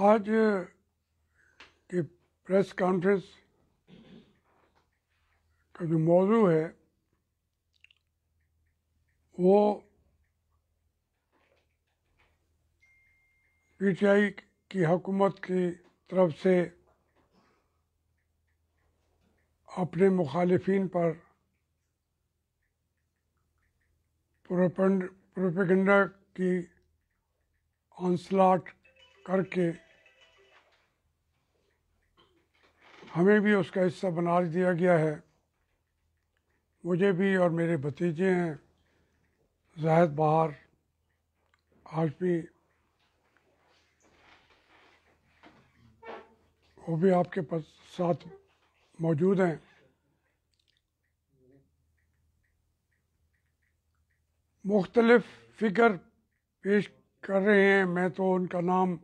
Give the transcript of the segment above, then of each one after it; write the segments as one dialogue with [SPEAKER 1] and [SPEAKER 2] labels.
[SPEAKER 1] आज की press conference का जो मौजू है वो पीटीआई की हुकूमत की तरफ से अपने मुखालफन पर प्रोपेगेंडा की ऑनस्लाट करके हमें भी उसका हिस्सा बना दिया गया है मुझे भी और मेरे भतीजे हैं जाहिद बहार आज भी वो भी आपके पास साथ मौजूद हैं मुख्तलफ़ फ़िक्र पेश कर रहे हैं मैं तो उनका नाम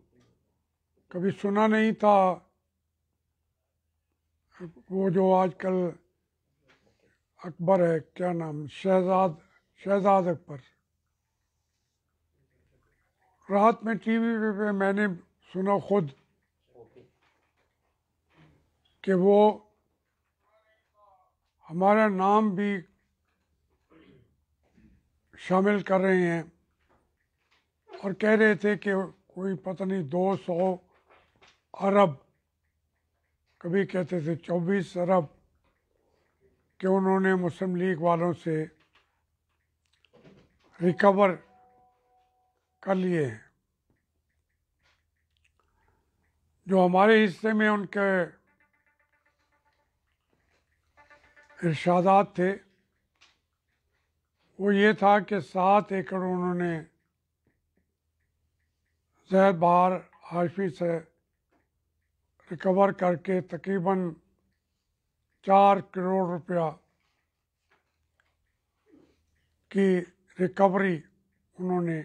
[SPEAKER 1] कभी सुना नहीं था वो जो आजकल अकबर है क्या नाम शहजाद शहजाद अकबर रात में टीवी पे, पे मैंने सुना खुद कि वो हमारा नाम भी शामिल कर रहे हैं और कह रहे थे कि कोई पता नहीं दो सौ अरब कभी कहते थे चौबीस अरब कि उन्होंने मुस्लिम लीग वालों से रिकवर कर लिए हैं जो हमारे हिस्से में उनके इर्शादात थे वो ये था कि सात एकड़ उन्होंने जैद बहार हाशमी से रिकवर करके तकरीबन चार करोड़ रुपया की रिकवरी उन्होंने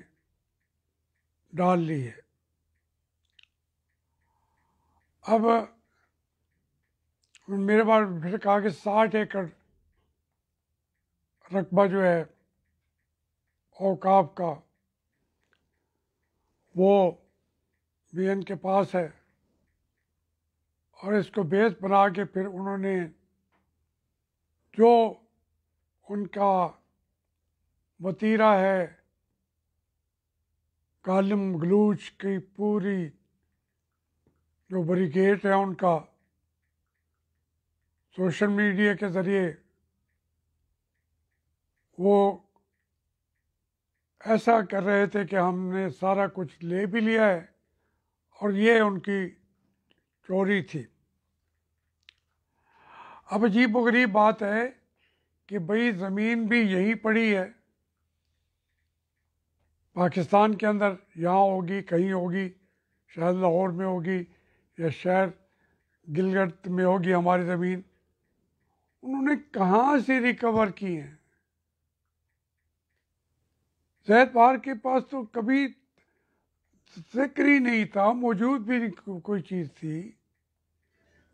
[SPEAKER 1] डाल ली है अब मेरे बार फिर कहा कि साठ एकड़ रकबा जो है औकाफ का वो बी के पास है और इसको बेस बना के फिर उन्होंने जो उनका वतीरा है कालम गलूच की पूरी जो ब्रिगेड है उनका सोशल मीडिया के ज़रिए वो ऐसा कर रहे थे कि हमने सारा कुछ ले भी लिया है और ये उनकी चोरी थी अब अजीब वरीब बात है कि भाई ज़मीन भी यहीं पड़ी है पाकिस्तान के अंदर यहाँ होगी कहीं होगी शायद लाहौर में होगी या शहर गिलगत में होगी हमारी ज़मीन उन्होंने कहाँ से रिकवर की है जैद पार के पास तो कभी जिक्र ही नहीं था मौजूद भी कोई चीज़ थी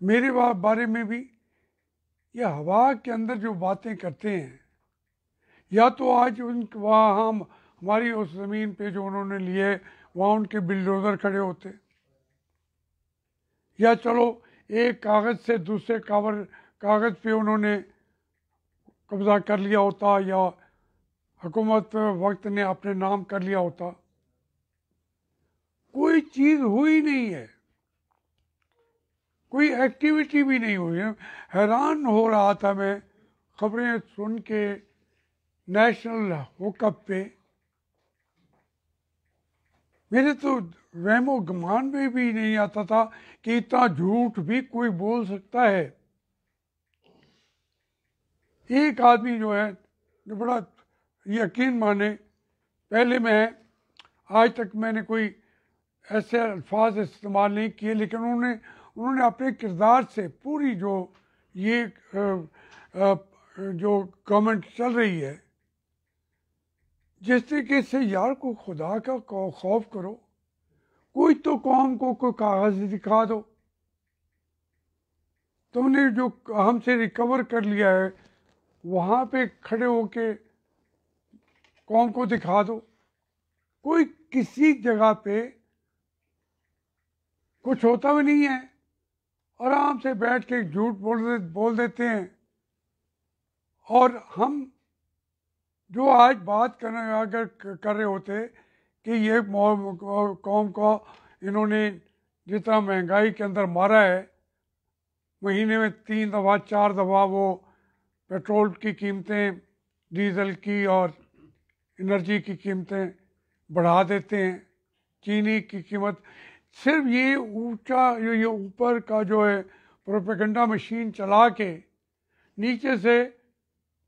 [SPEAKER 1] मेरे बारे में भी ये हवा के अंदर जो बातें करते हैं या तो आज उन वहाँ हम हमारी उस ज़मीन पे जो उन्होंने लिए वहाँ उनके बिल्डोज़र खड़े होते या चलो एक कागज़ से दूसरे कावर कागज़ पे उन्होंने कब्ज़ा कर लिया होता या हुकूमत वक्त ने अपने नाम कर लिया होता कोई चीज़ हुई नहीं है कोई एक्टिविटी भी नहीं हुई है हैरान हो रहा था मैं खबरें सुन के नेशनल हुकअप पे मेरे तो वहमो गमान में भी नहीं आता था कि इतना झूठ भी कोई बोल सकता है एक आदमी जो है जो बड़ा यकीन माने पहले मैं आज तक मैंने कोई ऐसे अल्फाज इस्तेमाल नहीं किए लेकिन उन्होंने उन्होंने अपने किरदार से पूरी जो ये जो गवर्नमेंट चल रही है जिस तरीके से यार को खुदा का खौफ करो कोई तो कौम को कोई कागज दिखा दो तुमने जो हमसे रिकवर कर लिया है वहाँ पे खड़े होके कौम को दिखा दो कोई किसी जगह पे कुछ होता भी नहीं है आराम से बैठ के झूठ बोल दे, बोल देते हैं और हम जो आज बात करने अगर कर रहे होते कि ये कौम को इन्होंने जितना महंगाई के अंदर मारा है महीने में तीन दफ़ा चार दफ़ा वो पेट्रोल की कीमतें डीजल की और एनर्जी की कीमतें बढ़ा देते हैं चीनी की कीमत सिर्फ ये ऊंचा जो ये ऊपर का जो है प्रोपेगेंडा मशीन चला के नीचे से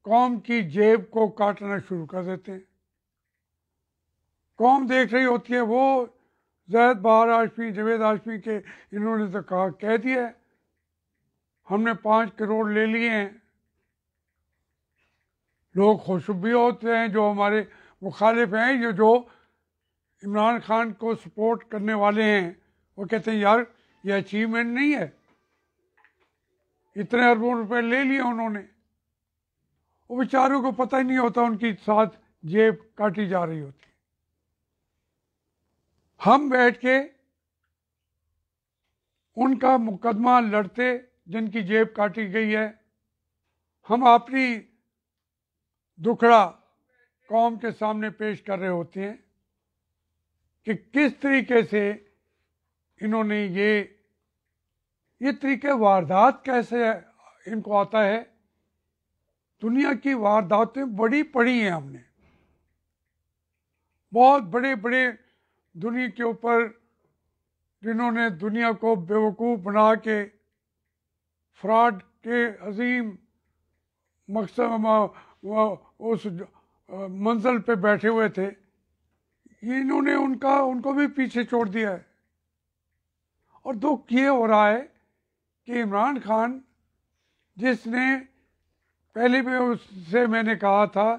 [SPEAKER 1] कौम की जेब को काटना शुरू कर देते हैं कौम देख रही होती है वो जैद बहार आशमी जवेद आशमी के इन्होंने तो कहा कह दिया हमने पाँच करोड़ ले लिए हैं लोग खुश भी होते हैं जो हमारे मुखालिफ हैं ये जो इमरान खान को सपोर्ट करने वाले हैं वो कहते हैं यार ये अचीवमेंट नहीं है इतने अरबों रुपए ले लिए उन्होंने वो बेचारों को पता ही नहीं होता उनकी साथ जेब काटी जा रही होती हम बैठ के उनका मुकदमा लड़ते जिनकी जेब काटी गई है हम अपनी दुखड़ा कौम के सामने पेश कर रहे होते हैं कि किस तरीके से इन्होंने ये ये तरीके वारदात कैसे इनको आता है दुनिया की वारदातें बड़ी पढ़ी हैं हमने बहुत बड़े बड़े दुनिया के ऊपर जिन्होंने दुनिया को बेवकूफ़ बना के फ्रॉड के अजीम मकसद उस मंजिल पे बैठे हुए थे इन्होंने उनका उनको भी पीछे छोड़ दिया है और दुख ये हो रहा है कि इमरान खान जिसने पहले भी उससे मैंने कहा था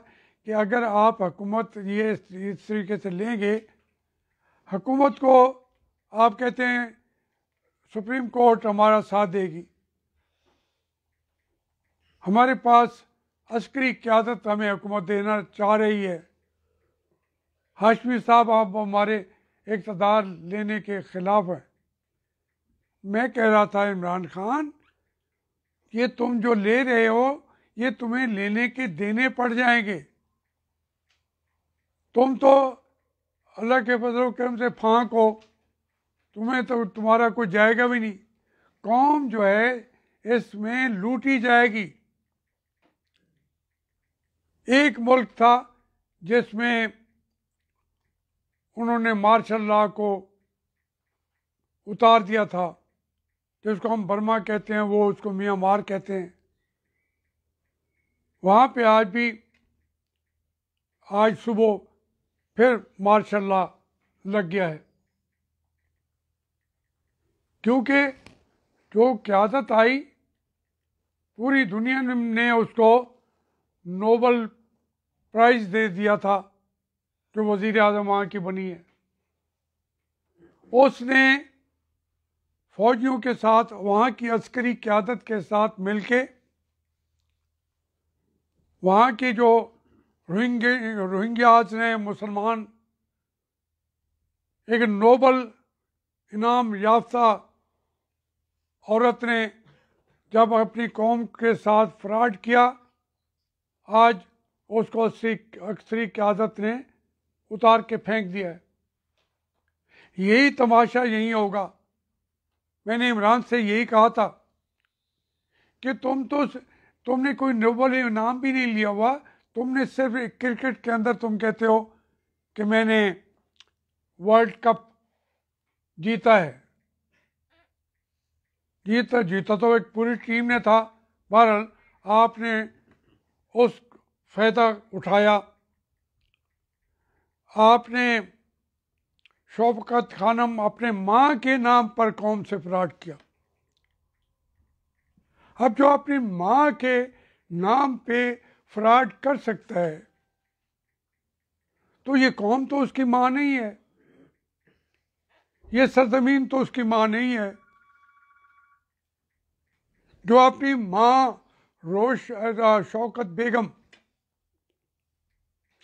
[SPEAKER 1] कि अगर आप हकूमत ये इस तरीके से लेंगे हकूमत को आप कहते हैं सुप्रीम कोर्ट हमारा साथ देगी हमारे पास अस्करी क्यादत हमें हुकूमत देना चाह रही है हाशमी साहब आप हमारे इकतदार लेने के खिलाफ हैं मैं कह रहा था इमरान खान ये तुम जो ले रहे हो ये तुम्हें लेने के देने पड़ जाएंगे तुम तो अल्लाह के फजल करम से फांक हो तुम्हें तो तुम्हारा कुछ जाएगा भी नहीं कौम जो है इसमें लूटी जाएगी एक मुल्क था जिसमें उन्होंने मार्शल लॉ को उतार दिया था जिसको हम बर्मा कहते हैं वो उसको म्यांमार कहते हैं वहाँ पे आज भी आज सुबह फिर मार्शल लॉ लग गया है क्योंकि जो क्यादत आई पूरी दुनिया ने उसको नोबल प्राइज़ दे दिया था जो वजीर अजम वहाँ की बनी है उसने फौजियों के साथ वहाँ की अस्करी क्यादत के साथ मिलके वहाँ के जो रोहिंग रोहिंग्याज ने मुसलमान एक नोबल इनाम याफ्ता औरत ने जब अपनी कौम के साथ फ्रॉड किया आज उसको अक्सरी क्यादत ने उतार के फेंक दिया है यही तमाशा यही होगा मैंने इमरान से यही कहा था कि तुम तो तुमने कोई नोबल इनाम भी नहीं लिया हुआ तुमने सिर्फ क्रिकेट के अंदर तुम कहते हो कि मैंने वर्ल्ड कप जीता है जीता जीता तो एक पूरी टीम ने था बहरहाल आपने उस फायदा उठाया आपने शौकत खानम अपने माँ के नाम पर कौम से फ्राड किया अब जो अपनी माँ के नाम पे फ्राड कर सकता है तो ये कौम तो उसकी माँ नहीं है ये सरजमीन तो उसकी माँ नहीं है जो अपनी माँ रोश शौकत बेगम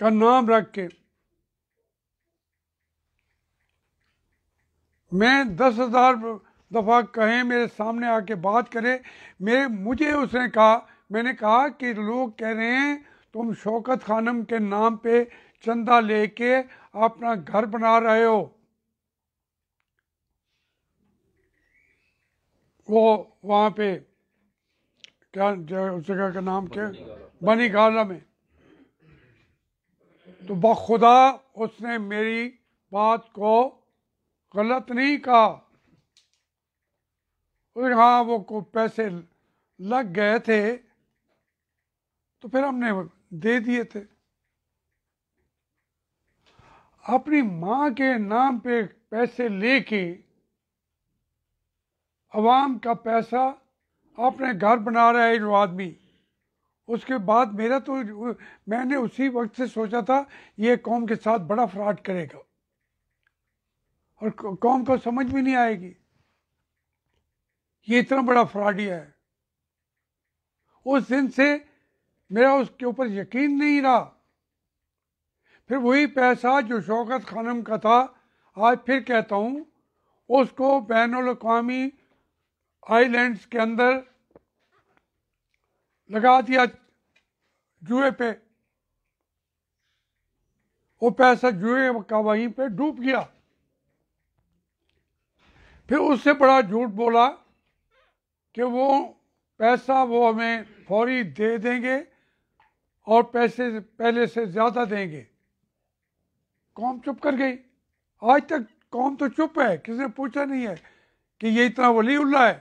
[SPEAKER 1] का नाम रख के मैं दस हजार दफ़ा कहें मेरे सामने आके बात करे मेरे मुझे उसने कहा मैंने कहा कि लोग कह रहे हैं तुम शौकत खानम के नाम पे चंदा लेके अपना घर बना रहे हो वो वहाँ पे क्या जगह का नाम क्या बनी गाला में तो बखुदा उसने मेरी बात को गलत नहीं कहा हाँ वो को पैसे लग गए थे तो फिर हमने दे दिए थे अपनी माँ के नाम पे पैसे लेके अवाम का पैसा अपने घर बना रहा है जो आदमी उसके बाद मेरा तो मैंने उसी वक्त से सोचा था ये कौम के साथ बड़ा फ्रॉड करेगा और कौम को समझ भी नहीं आएगी ये इतना बड़ा फ्रॉडिया है उस दिन से मेरा उसके ऊपर यकीन नहीं रहा फिर वही पैसा जो शौकत खानम का था आज फिर कहता हूँ उसको बैन अवी आईलैंड के अंदर लगा दिया जुए पे वो पैसा जुए का वहीं पे डूब गया फिर उससे बड़ा झूठ बोला कि वो पैसा वो हमें फौरी दे देंगे और पैसे पहले से ज़्यादा देंगे कौम चुप कर गई आज तक कौम तो चुप है किसी ने पूछा नहीं है कि ये इतना वली उल्ला है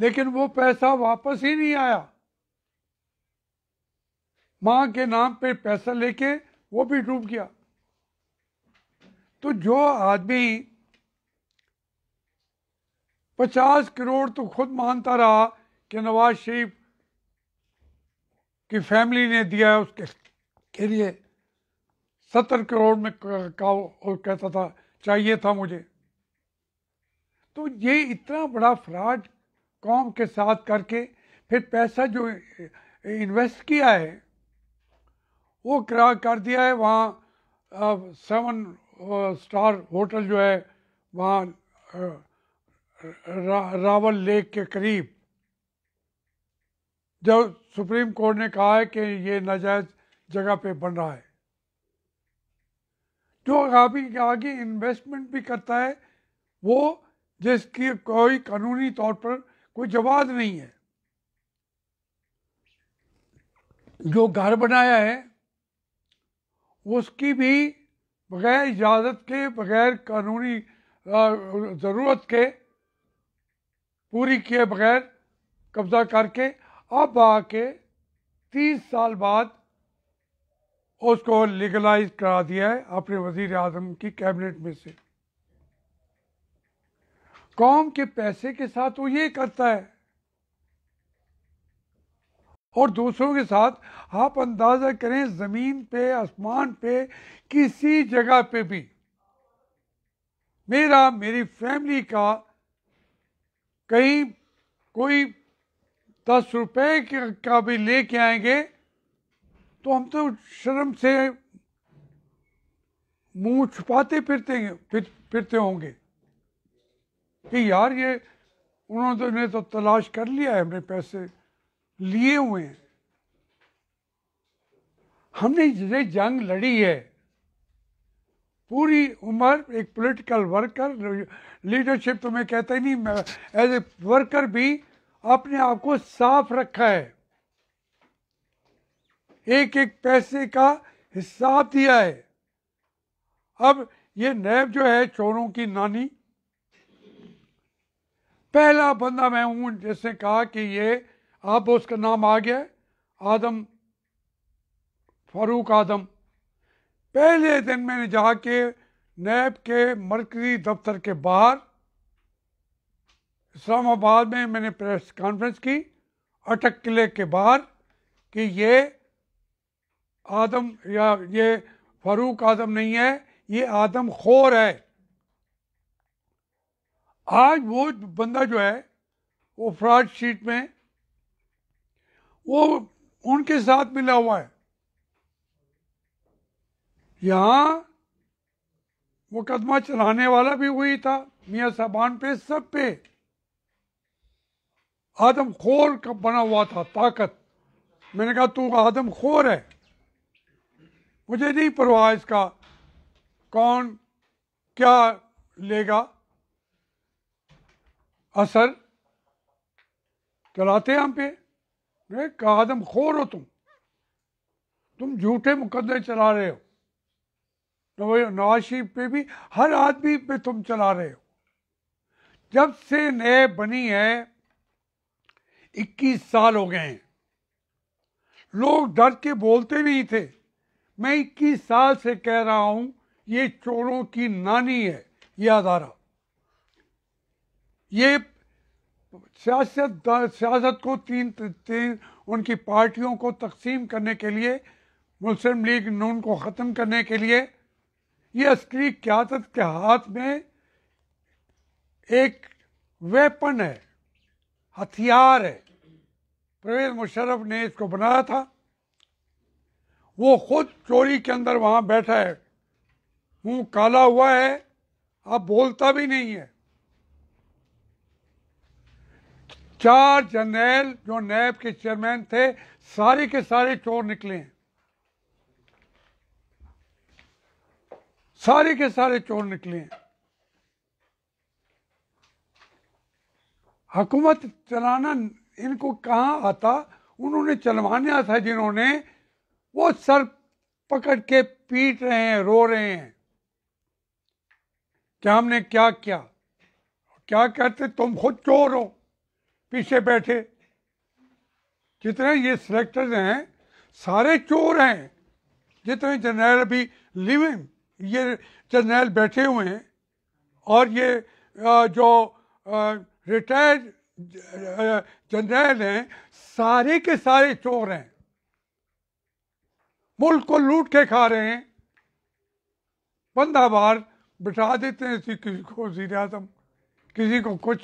[SPEAKER 1] लेकिन वो पैसा वापस ही नहीं आया माँ के नाम पे पैसा लेके वो भी डूब गया तो जो आदमी पचास करोड़ तो खुद मानता रहा कि नवाज शरीफ की फैमिली ने दिया है उसके के लिए सत्तर करोड़ में का और कहता था चाहिए था मुझे तो ये इतना बड़ा फ्रॉड कौम के साथ करके फिर पैसा जो इन्वेस्ट किया है वो करा कर दिया है वहाँ सेवन स्टार होटल जो है वहाँ रा, रावल लेक के करीब जब सुप्रीम कोर्ट ने कहा है कि ये नाजायज जगह पे बन रहा है जो आगे आगे इन्वेस्टमेंट भी करता है वो जिसकी कोई कानूनी तौर पर कोई जवाब नहीं है जो घर बनाया है उसकी भी बगैर इजाज़त के बगैर कानूनी ज़रूरत के पूरी किए बगैर कब्जा करके अब आके तीस साल बाद उसको लीगलाइज करा दिया है अपने वजीर आजम की कैबिनेट में से कौम के पैसे के साथ वो ये करता है और दूसरों के साथ आप अंदाज़ा करें ज़मीन पे आसमान पे किसी जगह पे भी मेरा मेरी फैमिली का कहीं कोई दस रुपए का भी लेके आएंगे तो हम तो शर्म से मुंह छुपाते फिरते फिर, फिरते होंगे कि यार ये उन्होंने तो, तो तलाश कर लिया है हमने पैसे लिए हुए हैं हमने जिसे जंग लड़ी है पूरी उम्र एक पॉलिटिकल वर्कर लीडरशिप तो मैं कहता ही नहीं एज ए वर्कर भी अपने आप को साफ रखा है एक एक पैसे का हिसाब दिया है अब ये नैब जो है चोरों की नानी पहला बंदा मैं हूं जिसने कहा कि ये अब उसका नाम आ गया आदम फारूक आदम पहले दिन मैंने जाके नैब के मरकजी दफ्तर के बाहर इस्लामाबाद में मैंने प्रेस कॉन्फ्रेंस की अटक किले के बाहर कि ये आदम या ये फारूक आदम नहीं है ये आदम खोर है आज वो बंदा जो है वो फ्रॉड शीट में वो उनके साथ मिला हुआ है यहाँ मुकदमा चलाने वाला भी वही था मियाँ साहबान पे सब पे आदम खोर का बना हुआ था ताकत मैंने कहा तू आदम खोर है मुझे नहीं परवाह इसका कौन क्या लेगा असर चलाते हम पे कहा आदम खोर हो तुम तुम झूठे मुकदमे चला रहे हो तो नवाज शरीफ पे भी हर आदमी पे तुम चला रहे हो जब से नए बनी है 21 साल हो गए हैं लोग डर के बोलते भी थे मैं 21 साल से कह रहा हूं ये चोरों की नानी है ये अदारा ये सियासत सियासत को तीन तीन उनकी पार्टियों को तकसीम करने के लिए मुस्लिम लीग नून को ख़त्म करने के लिए ये अस्करी क्यादत के हाथ में एक वेपन है हथियार है प्रवेद मुशर्रफ ने इसको बनाया था वो खुद चोरी के अंदर वहां बैठा है मुंह काला हुआ है अब बोलता भी नहीं है चार जर्नैल जो नैब के चेयरमैन थे सारे के सारे चोर निकले हैं सारे के सारे चोर निकले हैं हुकूमत चलाना इनको कहाँ आता उन्होंने चलवाना था जिन्होंने वो सर पकड़ के पीट रहे हैं रो रहे हैं कि हमने क्या किया क्या कहते तुम खुद चोर हो पीछे बैठे जितने ये सिलेक्टर्स हैं सारे चोर हैं जितने जनरल भी लिविंग ये जर्नैल बैठे हुए हैं और ये जो रिटायर्ड जनरल हैं सारे के सारे चोर हैं मुल्क को लूट के खा रहे हैं बंदा बार बिठा देते हैं किसी को वजीर आजम किसी को कुछ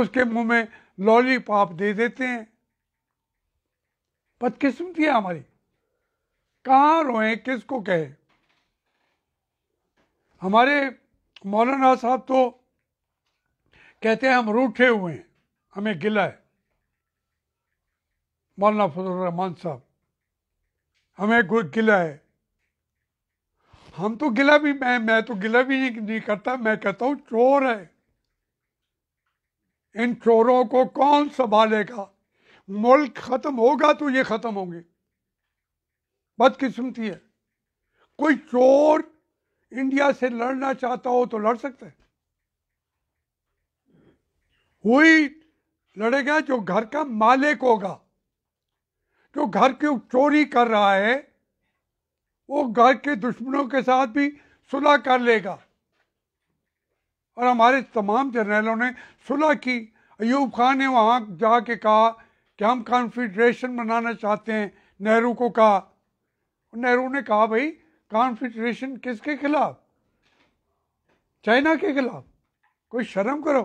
[SPEAKER 1] उसके मुंह में लॉली पाप दे देते हैं बदकिस्मती है हमारी कहाँ रोएं किसको कहें हमारे मौलाना साहब तो कहते हैं हम रूठे हुए हैं हमें गिला है मौलाना रहमान साहब हमें कोई गिला है हम तो गिला भी मैं मैं तो गिला भी नहीं, नहीं करता मैं कहता हूँ चोर है इन चोरों को कौन संभालेगा मुल्क ख़त्म होगा तो ये ख़त्म होंगे बदकिस्मती है कोई चोर इंडिया से लड़ना चाहता हो तो लड़ सकता है वही लड़ेगा जो घर का मालिक होगा जो घर की चोरी कर रहा है वो घर के दुश्मनों के साथ भी सुलह कर लेगा और हमारे तमाम जनरलों ने सुलह की अयूब खान ने वहां जाके कहा कि हम कॉन्फेडरेशन बनाना चाहते हैं नेहरू को कहा नेहरू ने कहा भाई कॉन्फेडरेशन किसके खिलाफ चाइना के खिलाफ कोई शर्म करो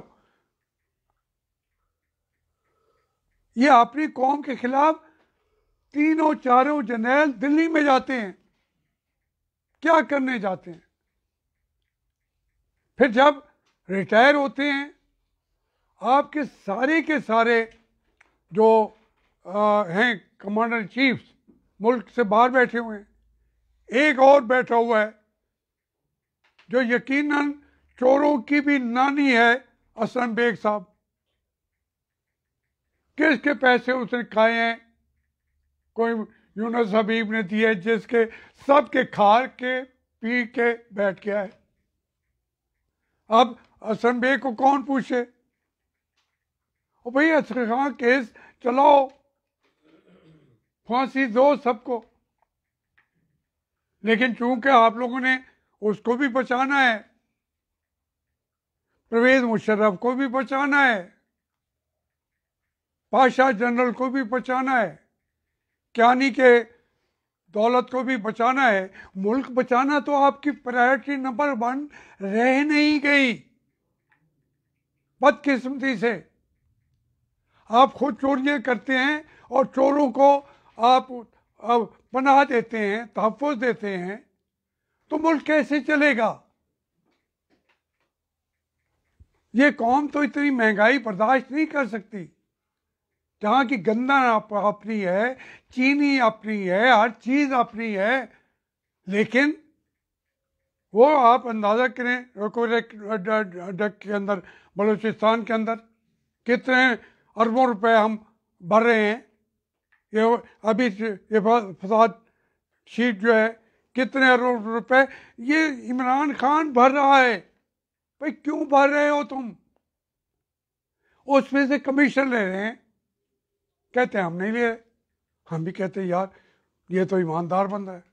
[SPEAKER 1] ये अपनी कौम के खिलाफ तीनों चारों जनरल दिल्ली में जाते हैं क्या करने जाते हैं फिर जब रिटायर होते हैं आपके सारे के सारे जो आ, हैं कमांडर चीफ्स मुल्क से बाहर बैठे हुए हैं एक और बैठा हुआ है जो यकीनन चोरों की भी नानी है असलम बेग साहब किसके पैसे उसने खाए हैं कोई यूनस हबीब ने दिए जिसके सब के खा के पी के बैठ गया है अब असलम बेग को कौन पूछे भाई असर खां केस चलाओ फांसी दो सबको लेकिन चूंकि आप लोगों ने उसको भी बचाना है परवेज मुशर्रफ को भी बचाना है पाशाह जनरल को भी बचाना है क्यानी के दौलत को भी बचाना है मुल्क बचाना तो आपकी प्रायोरिटी नंबर वन रह नहीं गई बदकिस्मती से आप खुद चोरियां करते हैं और चोरों को आप अब बना देते हैं तहफ़ देते हैं तो मुल्क कैसे चलेगा ये कौम तो इतनी महंगाई बर्दाश्त नहीं कर सकती जहाँ की गंदा अपनी है चीनी अपनी है हर चीज़ अपनी है लेकिन वो आप अंदाज़ा करें डक के अंदर बलूचिस्तान के अंदर कितने अरबों रुपए हम भर रहे हैं ये अभी ये फसाद शीट जो है कितने अरब रुपए ये इमरान खान भर रहा है भाई क्यों भर रहे हो तुम उसमें से कमीशन ले रहे हैं कहते हैं हम नहीं ले हम भी कहते हैं यार ये तो ईमानदार बंदा है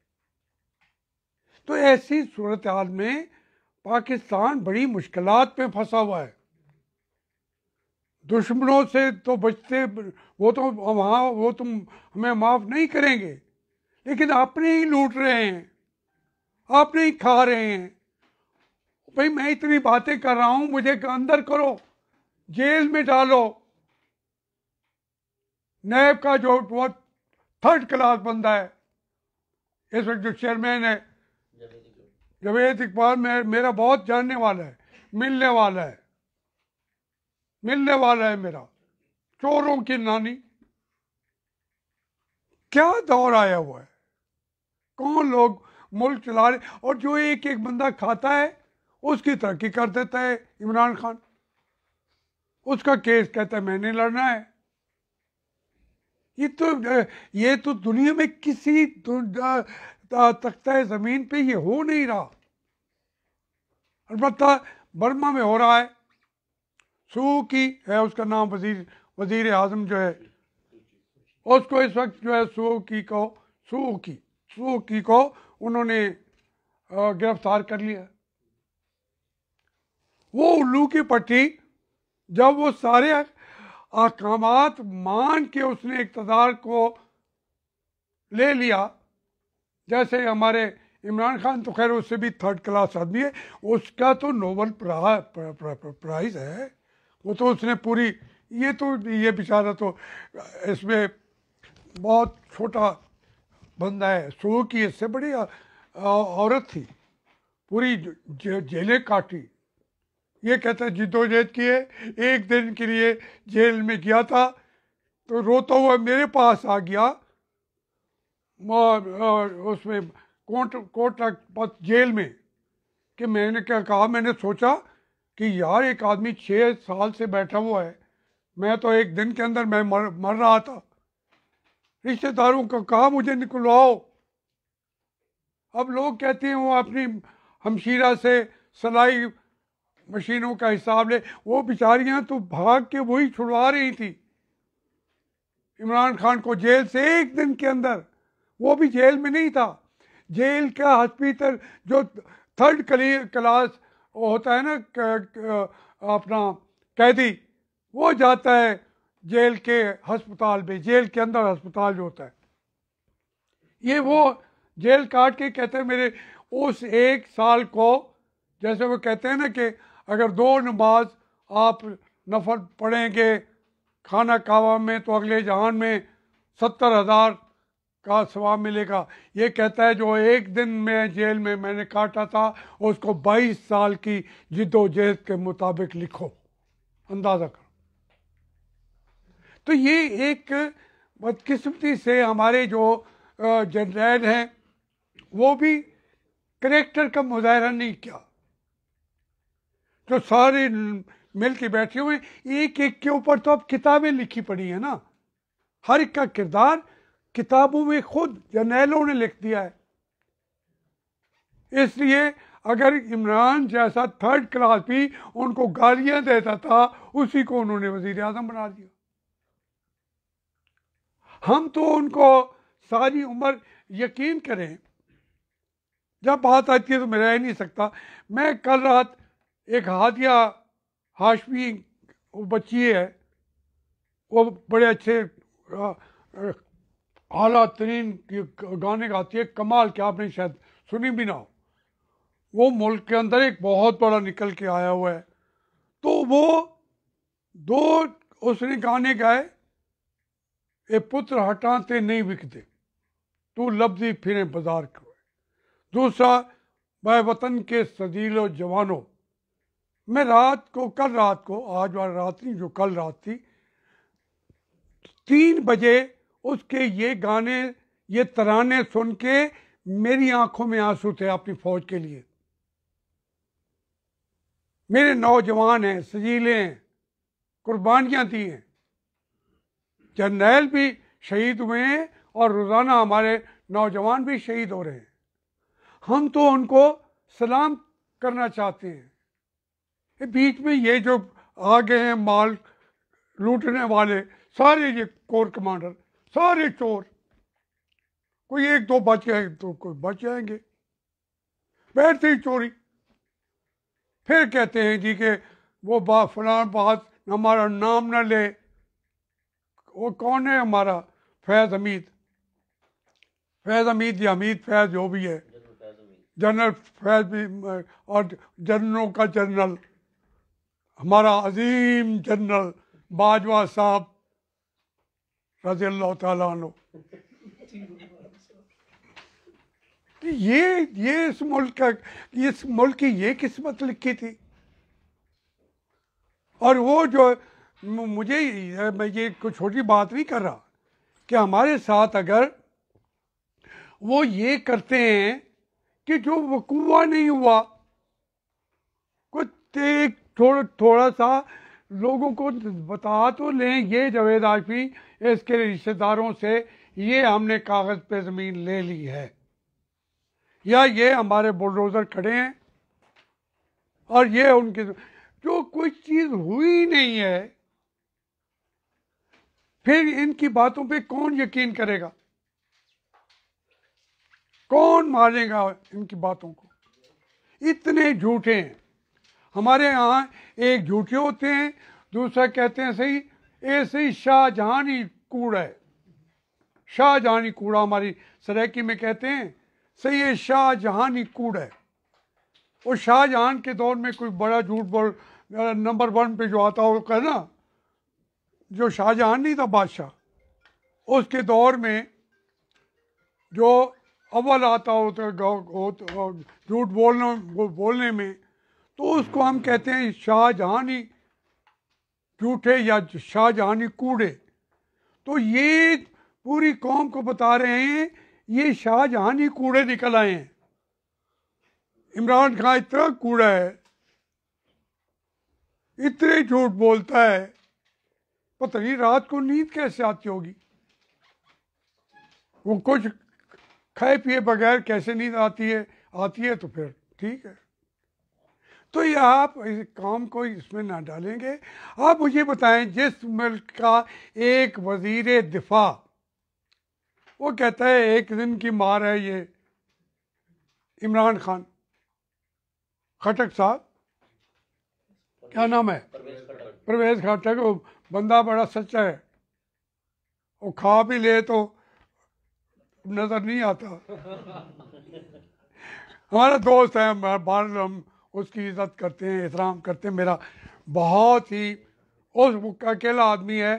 [SPEAKER 1] तो ऐसी सूरत हाल में पाकिस्तान बड़ी मुश्किलात में फंसा हुआ है दुश्मनों से तो बचते वो तो वहाँ वो तुम हमें माफ़ नहीं करेंगे लेकिन आपने ही लूट रहे हैं आपने ही खा रहे हैं भाई मैं इतनी बातें कर रहा हूँ मुझे अंदर करो जेल में डालो नैब का जो बहुत थर्ड क्लास बंदा है इस वक्त जो चेयरमैन है जवेद इकबाल मेरा बहुत जानने वाला है मिलने वाला है मिलने वाला है मेरा चोरों की नानी क्या दौर आया हुआ है कौन लोग मुल्क चला रहे और जो एक एक बंदा खाता है उसकी तरक्की कर देता है इमरान खान उसका केस कहता है मैंने लड़ना है ये तो ये तो दुनिया में किसी तख्ता ज़मीन पे ये हो नहीं रहा अलबत्ता बर्मा में हो रहा है सूकी है उसका नाम वजीर वजीर आजम जो है उसको इस वक्त जो है सूकी को सूकी सूकी को उन्होंने गिरफ्तार कर लिया वो उल्लू की पट्टी जब वो सारे अहकाम मान के उसने इकतदार को ले लिया जैसे हमारे इमरान खान तो खैर उससे भी थर्ड क्लास आदमी है उसका तो नोबल प्राइज है वो तो उसने पूरी ये तो ये बेचारा तो इसमें बहुत छोटा बंदा है सो की इससे बड़ी औरत थी पूरी जे, जेलें काटी ये कहता जिदोजहद किए एक दिन के लिए जेल में गया था तो रोता हुआ मेरे पास आ गया और उसमें कोट कोट जेल में कि मैंने क्या कहा मैंने सोचा कि यार एक आदमी छः साल से बैठा हुआ है मैं तो एक दिन के अंदर मैं मर मर रहा था रिश्तेदारों को कहा मुझे निकलवाओ अब लोग कहते हैं वो अपनी हमशीरा से सलाई मशीनों का हिसाब ले वो बेचारियाँ तो भाग के वही छुड़वा रही थी इमरान खान को जेल से एक दिन के अंदर वो भी जेल में नहीं था जेल का हॉस्पिटल जो थर्ड क्लास वो होता है ना अपना कैदी वो जाता है जेल के अस्पताल में जेल के अंदर अस्पताल जो होता है ये वो जेल काट के कहते हैं मेरे उस एक साल को जैसे वो कहते हैं ना कि अगर दो नमाज आप नफर पढ़ेंगे खाना कावा में तो अगले जहान में सत्तर हज़ार का स्वाब मिलेगा ये कहता है जो एक दिन में जेल में मैंने काटा था उसको 22 साल की जिदोजहद के मुताबिक लिखो अंदाज़ा करो तो ये एक बदकिस्मती से हमारे जो जनरल हैं वो भी करेक्टर का मुजाहरा नहीं किया जो सारे मिल के बैठे हुए एक एक के ऊपर तो अब किताबें लिखी पड़ी है ना हर एक का किरदार किताबों में खुद जनैलों ने लिख दिया है इसलिए अगर इमरान जैसा थर्ड क्लास भी उनको गालियां देता था उसी को उन्होंने वजीर आजम बना दिया हम तो उनको सारी उम्र यकीन करें जब बात आती है तो मैं रह नहीं सकता मैं कल रात एक हादिया हाशमी वो बच्ची है वो बड़े अच्छे आला तरीन गाने गाती है कमाल के आपने शायद सुनी भी ना हो वो मुल्क के अंदर एक बहुत बड़ा निकल के आया हुआ है तो वो दो उसने गाने गाए ए पुत्र हटाते नहीं बिकते तू लफ्जी फिरे बाजार को दूसरा मैं वतन के सजीलो जवानों मैं रात को कल रात को आज वाली रात नहीं जो कल रात थी तीन बजे उसके ये गाने ये तराने सुन के मेरी आंखों में आंसू थे अपनी फौज के लिए मेरे नौजवान हैं सजीले हैं कुर्बानियां दी हैं जर्नैल भी शहीद हुए हैं और रोज़ाना हमारे नौजवान भी शहीद हो रहे हैं हम तो उनको सलाम करना चाहते हैं बीच में ये जो आ गए हैं माल लूटने वाले सारे ये कोर कमांडर सारे चोर कोई एक दो बच गए तो कोई बच जाएंगे बैठते ही चोरी फिर कहते हैं जी के वो बा फलान बात हमारा नाम न ले वो कौन है हमारा फैज़ हमीद फैज़ हमीद या हमीद फैज़ जो भी है जनरल फैज भी और जनरलों का जनरल हमारा अजीम जनरल बाजवा साहब रजी अल्लाह तो ये ये इस मुल्क का इस मुल्क की ये किस्मत लिखी थी और वो जो मुझे मैं ये कोई छोटी बात नहीं कर रहा कि हमारे साथ अगर वो ये करते हैं कि जो वकूआ नहीं हुआ कुछ एक थोड़ा थोड़ा सा लोगों को बता तो लें ये जवेद आशफी इसके रिश्तेदारों से ये हमने कागज़ पे ज़मीन ले ली है या ये हमारे बुलडोज़र खड़े हैं और ये उनके जो कोई चीज़ हुई नहीं है फिर इनकी बातों पे कौन यकीन करेगा कौन मानेगा इनकी बातों को इतने झूठे हैं हमारे यहां एक झूठे होते हैं दूसरा कहते हैं सही ऐसे ही शाहजहानी कूड़ा है शाहजहानी कूड़ा हमारी सरायकी में कहते हैं सही है शाहजहानी कूड़ है और शाहजहान के दौर में कोई बड़ा झूठ बोल नंबर वन पे जो आता हो कहना जो शाहजहान नहीं था बादशाह उसके दौर में जो अव्वल आता होता तो, झूठ बोलने बोलने में तो उसको हम कहते हैं शाहजहानी झूठे या शाहजहानी कूड़े तो ये पूरी कौम को बता रहे हैं ये शाहजहानी कूड़े निकल आए हैं इमरान खान इतना कूड़ा है इतने झूठ बोलता है पता नहीं रात को नींद कैसे आती होगी वो कुछ खाए पिए बगैर कैसे नींद आती है आती है तो फिर ठीक है तो ये आप इस काम को इसमें ना डालेंगे आप मुझे बताएं जिस मुल्क का एक वजीर दिफा वो कहता है एक दिन की मार है ये इमरान खान खटक साहब क्या नाम है प्रवेश खटक वो बंदा बड़ा सच्चा है वो खा भी ले तो नज़र नहीं आता हमारा दोस्त है बार हम उसकी इज्जत करते हैं एहतराम करते हैं मेरा बहुत ही उस अकेला आदमी है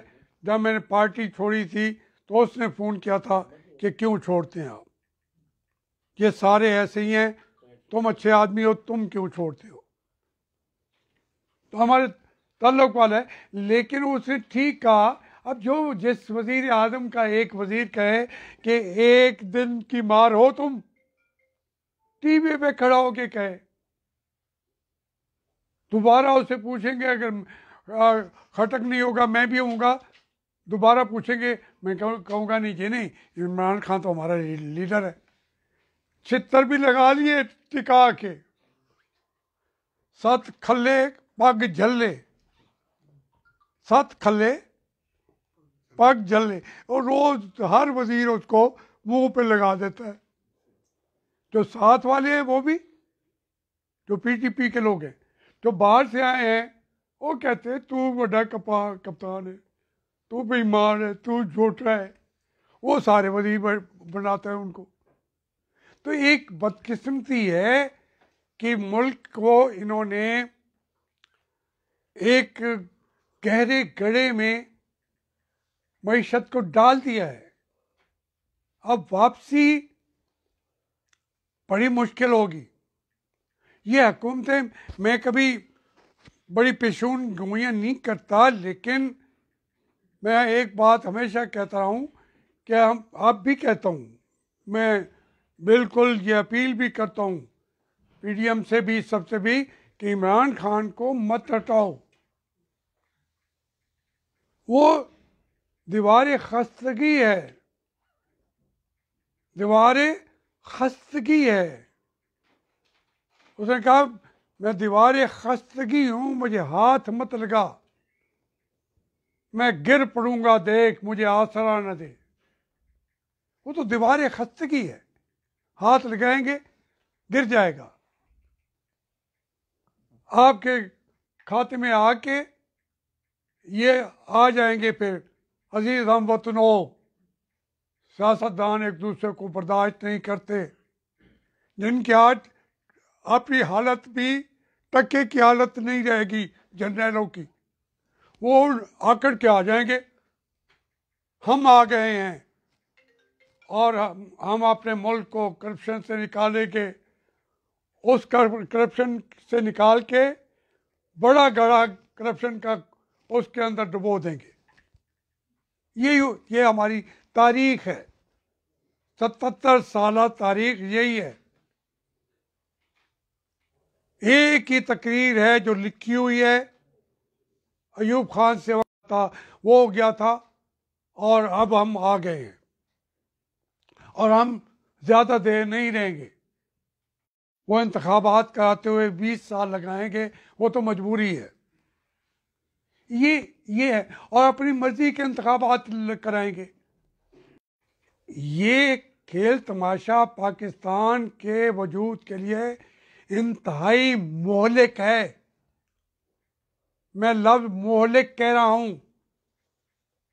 [SPEAKER 1] जब मैंने पार्टी छोड़ी थी तो उसने फ़ोन किया था कि क्यों छोड़ते हैं आप ये सारे ऐसे ही हैं तुम अच्छे आदमी हो तुम क्यों छोड़ते हो तो हमारे तल्लुक वाला है लेकिन उसने ठीक कहा अब जो जिस वजीर आजम का एक वजीर कहे कि एक दिन की मार हो तुम टीवी पे खड़ा होके कहे दोबारा उससे पूछेंगे अगर खटक नहीं होगा मैं भी होऊंगा दोबारा पूछेंगे मैं कहूँगा नहीं जी नहीं इमरान खान तो हमारा लीडर है छितर भी लगा लिए टिका के सत खल्ले पग झल्ले सत खल्ले पग झल्ले और रोज हर वजीर उसको मुंह पे लगा देता है जो साथ वाले हैं वो भी जो पीटीपी के लोग हैं जो बाहर से आए हैं वो कहते हैं तू बड़ा कपा कप्तान है तू बीमार है तू झूठा है वो सारे वजीर बनाते हैं उनको तो एक बदकिस्मती है कि मुल्क को इन्होंने एक गहरे गड़े में मीशत को डाल दिया है अब वापसी बड़ी मुश्किल होगी ये हुकूमतें मैं कभी बड़ी पेशून गुयाँ नहीं करता लेकिन मैं एक बात हमेशा कहता हूँ कि हम आप भी कहता हूँ मैं बिल्कुल ये अपील भी करता हूँ पी से भी सबसे भी कि इमरान खान को मत हटाओ वो दीवार खस्तगी है दीवार खस्तगी है उसने कहा मैं दीवार खस्तगी हूं मुझे हाथ मत लगा मैं गिर पड़ूंगा देख मुझे आसरा न दे वो तो दीवार खस्तगी है हाथ लगाएंगे गिर जाएगा आपके खाते में आके ये आ जाएंगे फिर अजीज हम वतनो सियासतदान एक दूसरे को बर्दाश्त नहीं करते जिनके आज आपकी हालत भी टक्के की हालत नहीं रहेगी जनरलों की वो आकर के आ जाएंगे हम आ गए हैं और हम, हम अपने मुल्क को करप्शन से निकालेंगे उस करप्शन से निकाल के बड़ा गड़ा करप्शन का उसके अंदर डुबो देंगे ये ये हमारी तारीख है सतहत्तर साल तारीख यही है एक ही तकरीर है जो लिखी हुई है अयूब खान से था वो हो गया था और अब हम आ गए हैं और हम ज़्यादा देर नहीं रहेंगे वो इंतबात कराते हुए 20 साल लगाएंगे वो तो मजबूरी है ये ये है और अपनी मर्जी के इंतबात कराएंगे ये खेल तमाशा पाकिस्तान के वजूद के लिए इंतहाई मोहलिक है मैं लफ्ज मोहलिक कह रहा हूं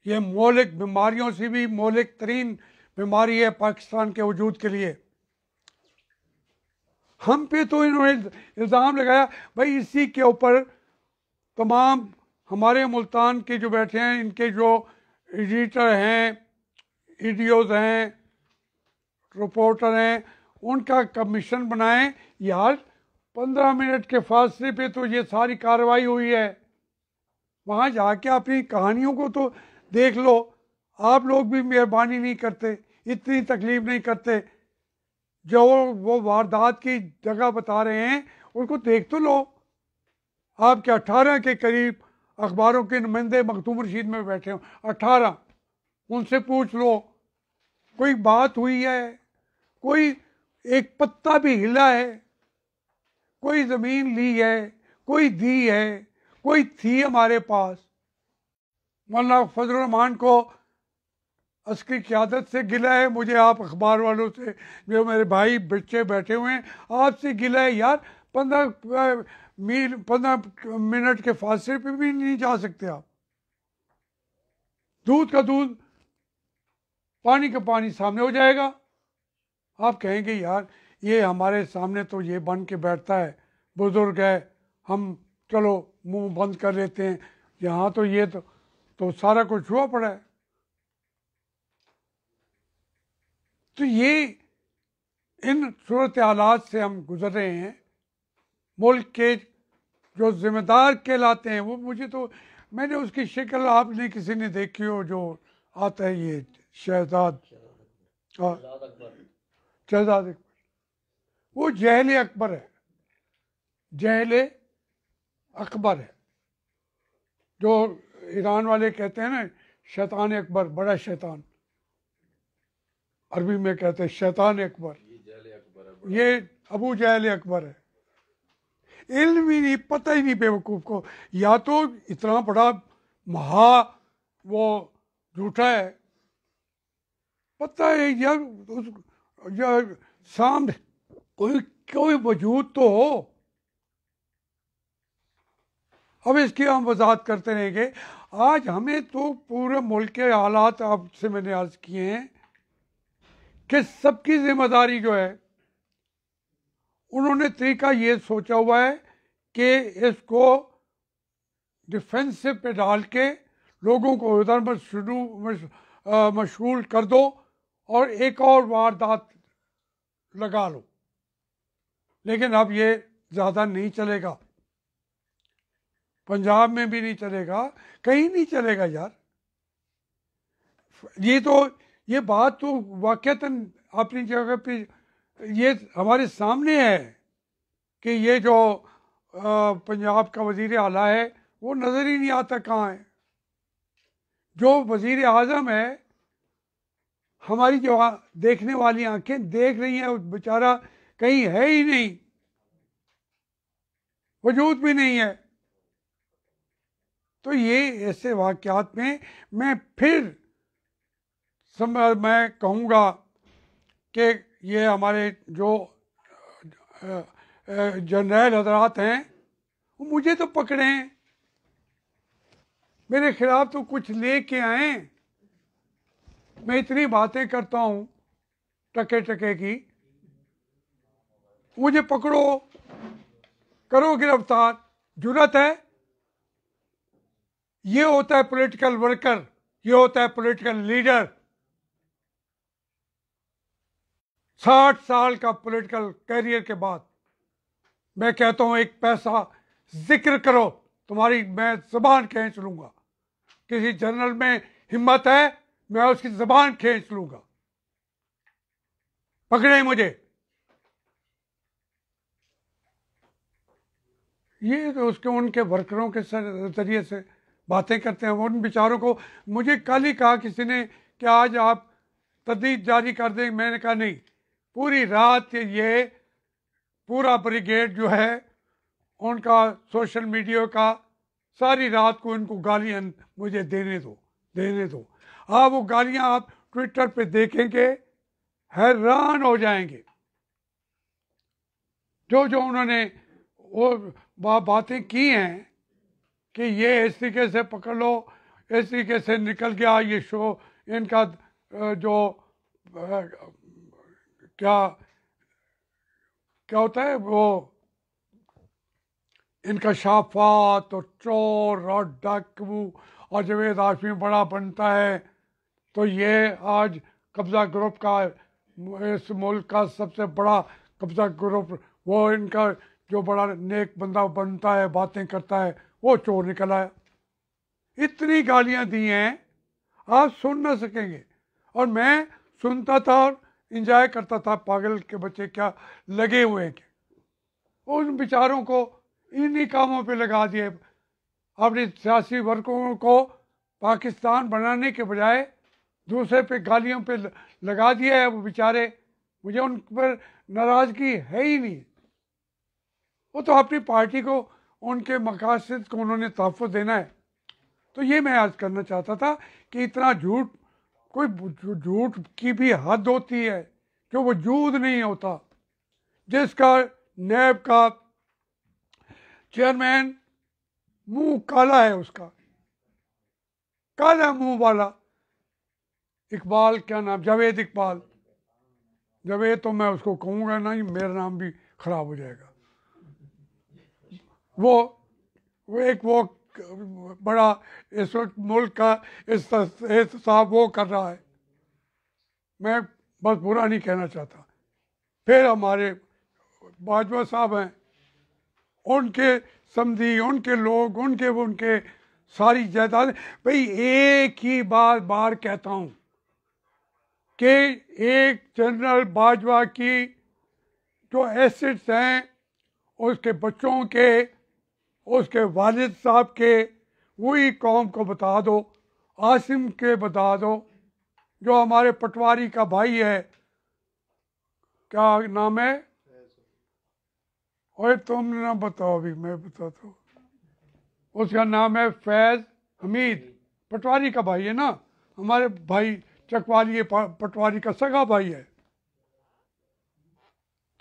[SPEAKER 1] यह मोहलिक बीमारियों से भी मोहलिक तरीन बीमारी है पाकिस्तान के वजूद के लिए हम पे तो इन्होंने इल्ज़ाम लगाया भाई इसी के ऊपर तमाम हमारे मुल्तान के जो बैठे हैं इनके जो एडिटर हैं ईडियोज़ हैं रिपोर्टर हैं उनका कमीशन बनाएं यार पंद्रह मिनट के फासले पे तो ये सारी कार्रवाई हुई है वहाँ जाके अपनी कहानियों को तो देख लो आप लोग भी मेहरबानी नहीं करते इतनी तकलीफ नहीं करते जो वो वारदात की जगह बता रहे हैं उनको देख तो लो आपके अट्ठारह के करीब अखबारों के नुमाइंदे मखदूम रशीद में बैठे हों अठारह उनसे पूछ लो कोई बात हुई है कोई एक पत्ता भी हिला है कोई ज़मीन ली है कोई दी है कोई थी हमारे पास मौलाना फजलरहमान को अस्की क्यादत से गिला है मुझे आप अखबार वालों से जो मेरे भाई बच्चे बैठे हुए हैं आपसे गिला है यार पंद्रह मील पंद्रह मिनट के फासले पे भी नहीं जा सकते आप दूध का दूध पानी का पानी सामने हो जाएगा आप कहेंगे यार ये हमारे सामने तो ये बन के बैठता है बुज़ुर्ग है हम चलो मुंह बंद कर लेते हैं यहाँ तो ये तो, तो सारा कुछ हुआ पड़ा है तो ये इन सूरत हालात से हम गुजर रहे हैं मुल्क के जो जिम्मेदार कहलाते हैं वो मुझे तो मैंने उसकी शिकल आपने किसी ने देखी हो जो आता है ये शहजाद शहजाद अकबर वो जहल अकबर है जहल अकबर है जो ईरान वाले कहते हैं ना शैतान अकबर बड़ा शैतान अरबी में कहते हैं शैतान अकबर ये अबू जहल अकबर है इल्म ही नहीं पता ही नहीं बेवकूफ़ को या तो इतना बड़ा महा वो झूठा है पता है उस, या सामने कोई कोई वजूद तो हो अब इसकी हम वजात करते रहेंगे आज हमें तो पूरे मुल्क के हालात आपसे मैंने अर्ज किए हैं कि सबकी जिम्मेदारी जो है उन्होंने तरीका ये सोचा हुआ है कि इसको डिफेंसिव पे डाल के लोगों को उधर मशरू मशगूल कर दो और एक और वारदात लगा लो लेकिन अब ये ज़्यादा नहीं चलेगा पंजाब में भी नहीं चलेगा कहीं नहीं चलेगा यार ये तो ये बात तो वाक़ता अपनी जगह पे ये हमारे सामने है कि ये जो पंजाब का वजीर आला है वो नज़र ही नहीं आता कहाँ है जो वजीर आज़म है हमारी जो देखने वाली आंखें देख रही हैं बेचारा कहीं है ही नहीं वजूद भी नहीं है तो ये ऐसे वाक्यात में मैं फिर मैं कहूँगा कि ये हमारे जो जनरल हजरात हैं वो मुझे तो पकड़े हैं मेरे खिलाफ तो कुछ ले के आएँ मैं इतनी बातें करता हूं टके टके की मुझे पकड़ो करो गिरफ्तार जरूरत है ये होता है पॉलिटिकल वर्कर ये होता है पॉलिटिकल लीडर साठ साल का पॉलिटिकल करियर के बाद मैं कहता हूं एक पैसा जिक्र करो तुम्हारी मैं जबान कह चलूंगा किसी जनरल में हिम्मत है मैं उसकी जबान खींच लूंगा पकड़े मुझे ये तो उसके उनके वर्करों के जरिए से बातें करते हैं उन बेचारों को मुझे कल ही कहा किसी ने कि आज आप तदीद जारी कर दें मैंने कहा नहीं पूरी रात ये पूरा ब्रिगेड जो है उनका सोशल मीडिया का सारी रात को इनको गालियाँ मुझे देने दो देने दो हाँ वो गालियां आप ट्विटर पे देखेंगे हैरान हो जाएंगे जो जो उन्होंने वो बा, बातें की हैं कि ये इस तरीके से पकड़ लो इस तरीके से निकल गया ये शो इनका जो क्या क्या होता है वो इनका शाफात और चोर और डाकू और जवेद आशमी बड़ा बनता है तो ये आज कब्जा ग्रुप का इस मुल्क का सबसे बड़ा कब्जा ग्रुप वो इनका जो बड़ा नेक बंदा बनता है बातें करता है वो चोर निकल आया इतनी गालियां दी हैं आप सुन ना सकेंगे और मैं सुनता था और इंजॉय करता था पागल के बच्चे क्या लगे हुए हैं उन बेचारों को इन्हीं कामों पे लगा दिए अपने सियासी वर्गों को पाकिस्तान बनाने के बजाय दूसरे पे गालियों पे लगा दिया है वो बेचारे मुझे उन पर नाराज़गी है ही नहीं वो तो अपनी पार्टी को उनके मकासद को उन्होंने तहफ़ देना है तो ये मैं आज करना चाहता था कि इतना झूठ कोई झूठ की भी हद होती है जो वजूद नहीं होता जिसका नैब का चेयरमैन मुंह काला है उसका काला मुंह वाला इकबाल क्या नाम जावेद इकबाल जावेद तो मैं उसको कहूँगा ना ही मेरा नाम भी ख़राब हो जाएगा वो वो एक वो बड़ा इस वक्त मुल्क का इस वो कर रहा है मैं बस बुरा नहीं कहना चाहता फिर हमारे बाजवा साहब हैं उनके समझी उनके लोग उनके उनके सारी जायदाद भाई एक ही बार बार कहता हूँ कि एक जनरल बाजवा की जो एसिड्स हैं उसके बच्चों के उसके वालिद साहब के वही कौम को बता दो आसिम के बता दो जो हमारे पटवारी का भाई है क्या नाम है और तुम ना बताओ अभी मैं बताता हूँ उसका नाम है फैज़ हमीद पटवारी का भाई है ना हमारे भाई चकवाली पटवारी का सगा भाई है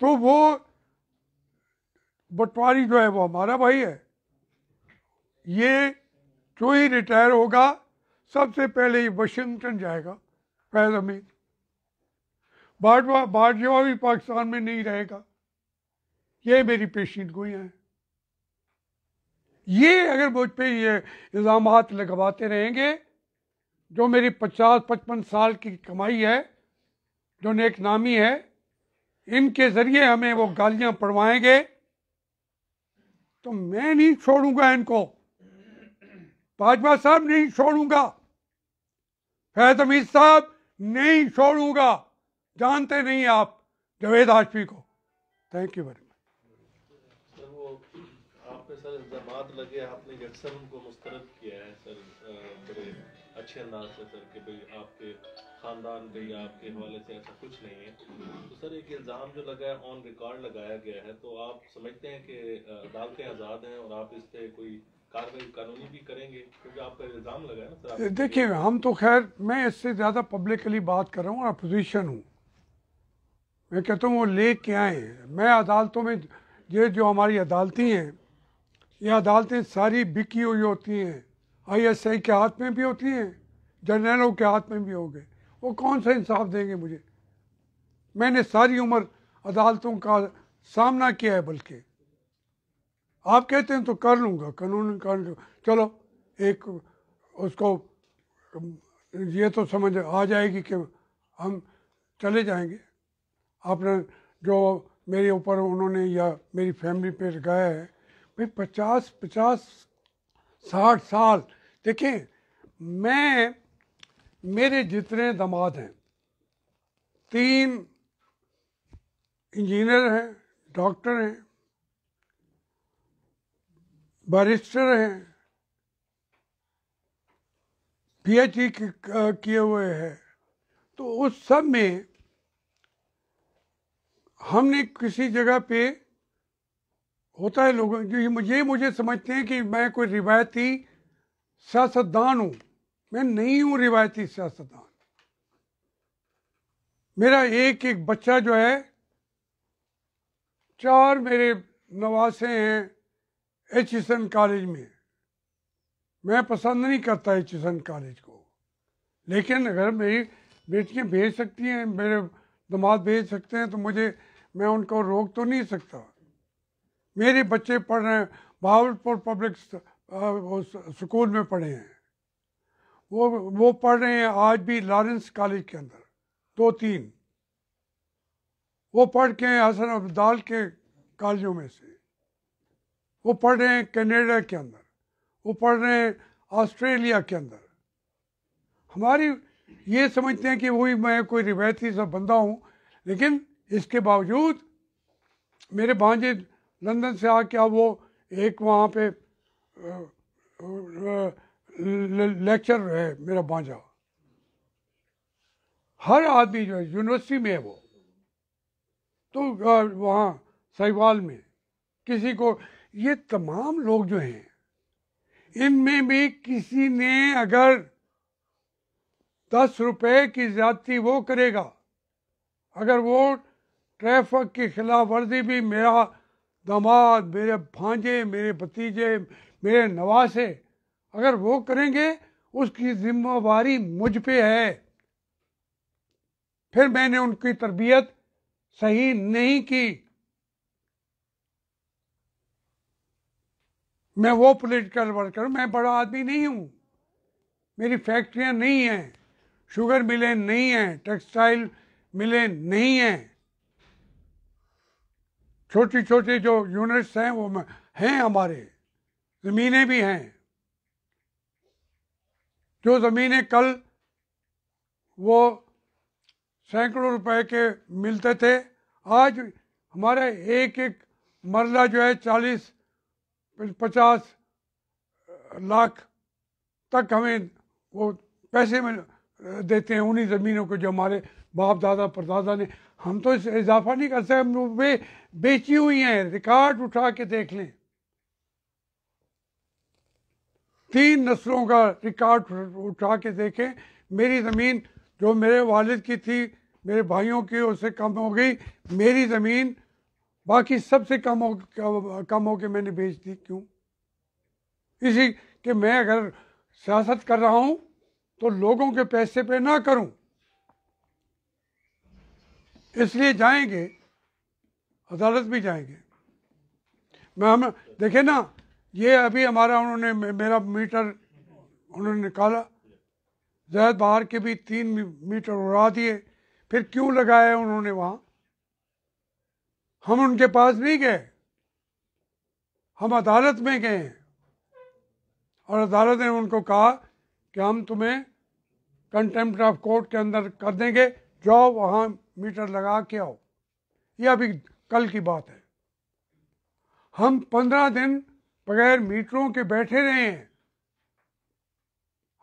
[SPEAKER 1] तो वो बटवारी जो है वो हमारा भाई है ये जो ही रिटायर होगा सबसे पहले ये वाशिंगटन जाएगा फैज अमीर बाजवा बाजवा भी पाकिस्तान में नहीं रहेगा ये मेरी पेशीन गोइयाँ है ये अगर मुझ पर ये इल्ज़ाम लगवाते रहेंगे जो मेरी पचास पचपन साल की कमाई है जो नेक नामी है इनके ज़रिए हमें वो गालियां पढ़वाएंगे तो मैं नहीं छोड़ूंगा इनको भाजपा साहब नहीं छोड़ूंगा फैज अमीर साहब नहीं छोड़ूंगा जानते नहीं आप जवेद हाशमी को thank you very much sir इल्जाम लगे आपने अक्सर उनको मुस्तरद किया है सर अच्छे अंदाज से सर कि भाई आपके ख़ानदान भाई आपके हवाले से ऐसा कुछ नहीं है तो सर एक इल्ज़ाम जो लगा है ऑन रिकॉर्ड लगाया गया है तो आप समझते हैं कि अदालतें आज़ाद हैं और आप इस पर कोई कार्रवाई कानूनी भी करेंगे क्योंकि आपका इल्ज़ाम लगा है ना सर देखिए हम तो खैर मैं इससे ज़्यादा पब्लिकली बात कर रहा हूँ और अपोजिशन हूँ मैं कहता हूँ वो ले के आए मैं अदालतों में ये जो हमारी अदालती हैं ये अदालतें सारी बिकी हुई होती हैं आईएसआई के हाथ में भी होती हैं जनरलों के हाथ में भी हो गए वो कौन सा इंसाफ देंगे मुझे मैंने सारी उम्र अदालतों का सामना किया है बल्कि आप कहते हैं तो कर लूँगा कानून कानून चलो एक उसको ये तो समझ आ जाएगी कि हम चले जाएंगे आपने जो मेरे ऊपर उन्होंने या मेरी फैमिली पे लगाया है भाई पचास पचास साठ साल देखें मैं मेरे जितने दामाद हैं तीन इंजीनियर हैं डॉक्टर हैं बैरिस्टर हैं पीएचडी किए हुए हैं तो उस सब में हमने किसी जगह पे होता है लोगों ये मुझे समझते हैं कि मैं कोई रिवायती सियासतदान हूं मैं नहीं हूँ रिवायती सियासतदान मेरा एक एक बच्चा जो है चार मेरे नवासे हैं एच एन कॉलेज में मैं पसंद नहीं करता एच एन कॉलेज को लेकिन अगर मेरी बेटियाँ भेज सकती हैं मेरे दमाद भेज सकते हैं तो मुझे मैं उनको रोक तो नहीं सकता मेरे बच्चे पढ़ रहे हैं बहावलपुर पब्लिक स्कूल में पढ़े हैं वो वो पढ़ रहे हैं आज भी लॉरेंस कॉलेज के अंदर दो तीन वो पढ़ के हैं हसन अब्दाल के कॉलेजों में से वो पढ़ रहे हैं कनाडा के अंदर वो पढ़ रहे हैं ऑस्ट्रेलिया के अंदर हमारी ये समझते हैं कि वही मैं कोई रिवायती सा बंदा हूँ लेकिन इसके बावजूद मेरे भांजे लंदन से आके अब वो एक वहाँ पे लेक्चर है मेरा बाजा हर आदमी जो है यूनिवर्सिटी में है वो तो वहाँ साहिवाल में किसी को ये तमाम लोग जो हैं इनमें भी किसी ने अगर दस रुपए की ज्यादती वो करेगा अगर वो ट्रैफिक की खिलाफ वर्जी भी मेरा दामाद मेरे भांजे मेरे भतीजे मेरे नवासे अगर वो करेंगे उसकी जिम्मेवारी मुझ पे है फिर मैंने उनकी तरबियत सही नहीं की मैं वो पॉलिटिकल वर्कर मैं बड़ा आदमी नहीं हूं मेरी फैक्ट्रियाँ नहीं हैं शुगर मिलें नहीं हैं टेक्सटाइल मिलें नहीं हैं छोटी छोटी जो यूनिट्स हैं वो हैं हमारे ज़मीनें भी हैं जो ज़मीनें कल वो सैकड़ों रुपए के मिलते थे आज हमारे एक एक मरला जो है चालीस पचास लाख तक हमें वो पैसे में देते हैं उन्हीं ज़मीनों को जो हमारे बाप दादा परदादा ने हम तो इस इजाफा नहीं कर सकते हम बे, बेची हुई हैं रिकॉर्ड उठा के देख लें तीन नस्लों का रिकॉर्ड उठा के देखें मेरी ज़मीन जो मेरे वालिद की थी मेरे भाइयों की उससे कम हो गई मेरी ज़मीन बाकी सबसे कम हो कम हो के मैंने बेच दी क्यों इसी कि मैं अगर सियासत कर रहा हूँ तो लोगों के पैसे पे ना करूँ इसलिए जाएंगे अदालत भी जाएंगे मैं हम देखे ना ये अभी हमारा उन्होंने मेरा मीटर उन्होंने निकाला जैद बाहर के भी तीन मीटर उड़ा दिए फिर क्यों लगाए उन्होंने वहाँ हम उनके पास नहीं गए हम अदालत में गए हैं और अदालत ने उनको कहा कि हम तुम्हें कंटेम्प्ट ऑफ कोर्ट के अंदर कर देंगे जाओ वहाँ मीटर लगा के आओ यह अभी कल की बात है हम पंद्रह दिन बगैर मीटरों के बैठे रहे हैं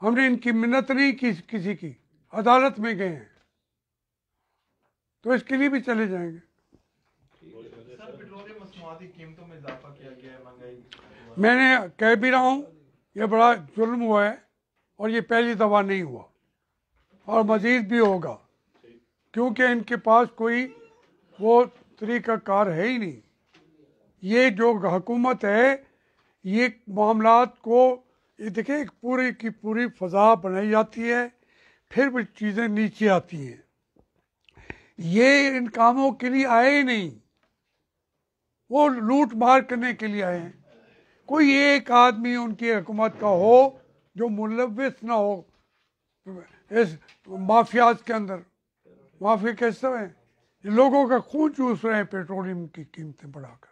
[SPEAKER 1] हमने इनकी मिन्नत नहीं की किसी की अदालत में गए हैं तो इसके लिए भी चले जाएंगे मैंने कह भी रहा हूँ ये बड़ा जुल्म हुआ है और ये पहली दवा नहीं हुआ और मजीद भी होगा क्योंकि इनके पास कोई वो तरीका कार है ही नहीं ये जो हुकूमत है ये मामला को ये देखिए एक पूरी की पूरी फजा बनाई जाती है फिर भी चीज़ें नीचे आती हैं ये इन कामों के लिए आए ही नहीं वो लूट मार करने के लिए आए हैं कोई एक आदमी उनकी हुकूमत का हो जो मुलविस ना हो इस माफियाज के अंदर वहाँ फिर कैसे हैं लोगों का खून चूस रहे हैं पेट्रोलियम की कीमतें बढ़ाकर